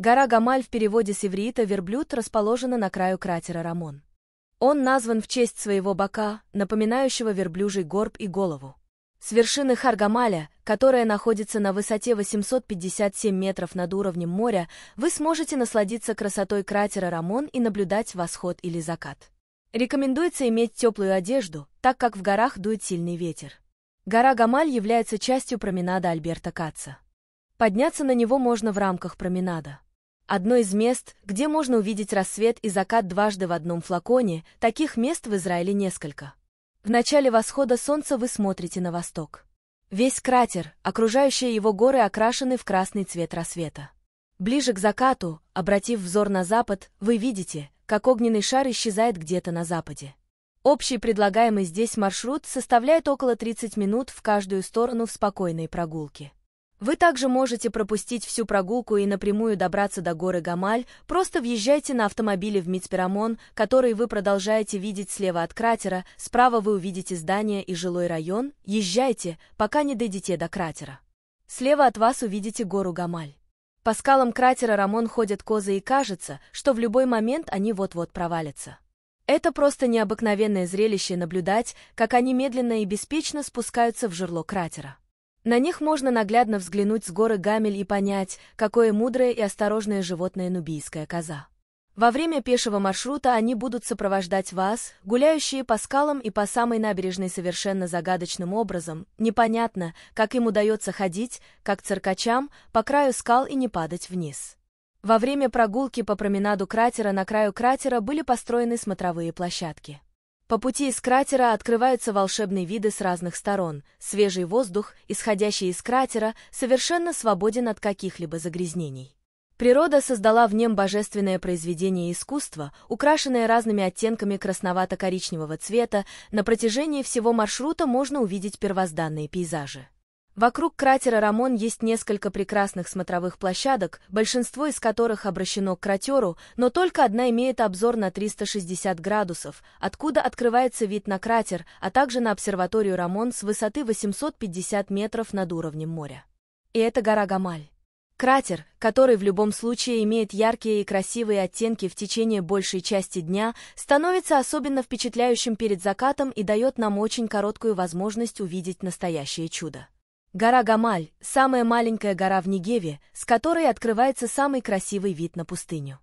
Гора Гамаль в переводе с иврита «верблюд» расположена на краю кратера Рамон. Он назван в честь своего бока, напоминающего верблюжий горб и голову. С вершины Харгамаля, которая находится на высоте 857 метров над уровнем моря, вы сможете насладиться красотой кратера Рамон и наблюдать восход или закат. Рекомендуется иметь теплую одежду, так как в горах дует сильный ветер. Гора Гамаль является частью променада Альберта Каца. Подняться на него можно в рамках променада. Одно из мест, где можно увидеть рассвет и закат дважды в одном флаконе, таких мест в Израиле несколько. В начале восхода солнца вы смотрите на восток. Весь кратер, окружающие его горы окрашены в красный цвет рассвета. Ближе к закату, обратив взор на запад, вы видите, как огненный шар исчезает где-то на западе. Общий предлагаемый здесь маршрут составляет около 30 минут в каждую сторону в спокойной прогулке. Вы также можете пропустить всю прогулку и напрямую добраться до горы Гамаль, просто въезжайте на автомобиле в Мицперамон, который вы продолжаете видеть слева от кратера, справа вы увидите здание и жилой район, езжайте, пока не дойдете до кратера. Слева от вас увидите гору Гамаль. По скалам кратера Рамон ходят козы и кажется, что в любой момент они вот-вот провалятся. Это просто необыкновенное зрелище наблюдать, как они медленно и беспечно спускаются в жерло кратера. На них можно наглядно взглянуть с горы Гамель и понять, какое мудрое и осторожное животное нубийская коза. Во время пешего маршрута они будут сопровождать вас, гуляющие по скалам и по самой набережной совершенно загадочным образом. Непонятно, как им удается ходить, как циркачам, по краю скал и не падать вниз. Во время прогулки по променаду кратера на краю кратера были построены смотровые площадки. По пути из кратера открываются волшебные виды с разных сторон. Свежий воздух, исходящий из кратера, совершенно свободен от каких-либо загрязнений. Природа создала в нем божественное произведение искусства, украшенное разными оттенками красновато-коричневого цвета. На протяжении всего маршрута можно увидеть первозданные пейзажи. Вокруг кратера Рамон есть несколько прекрасных смотровых площадок, большинство из которых обращено к кратеру, но только одна имеет обзор на 360 градусов, откуда открывается вид на кратер, а также на обсерваторию Рамон с высоты 850 метров над уровнем моря. И это гора Гамаль. Кратер, который в любом случае имеет яркие и красивые оттенки в течение большей части дня, становится особенно впечатляющим перед закатом и дает нам очень короткую возможность увидеть настоящее чудо. Гора Гамаль – самая маленькая гора в Нигеве, с которой открывается самый красивый вид на пустыню.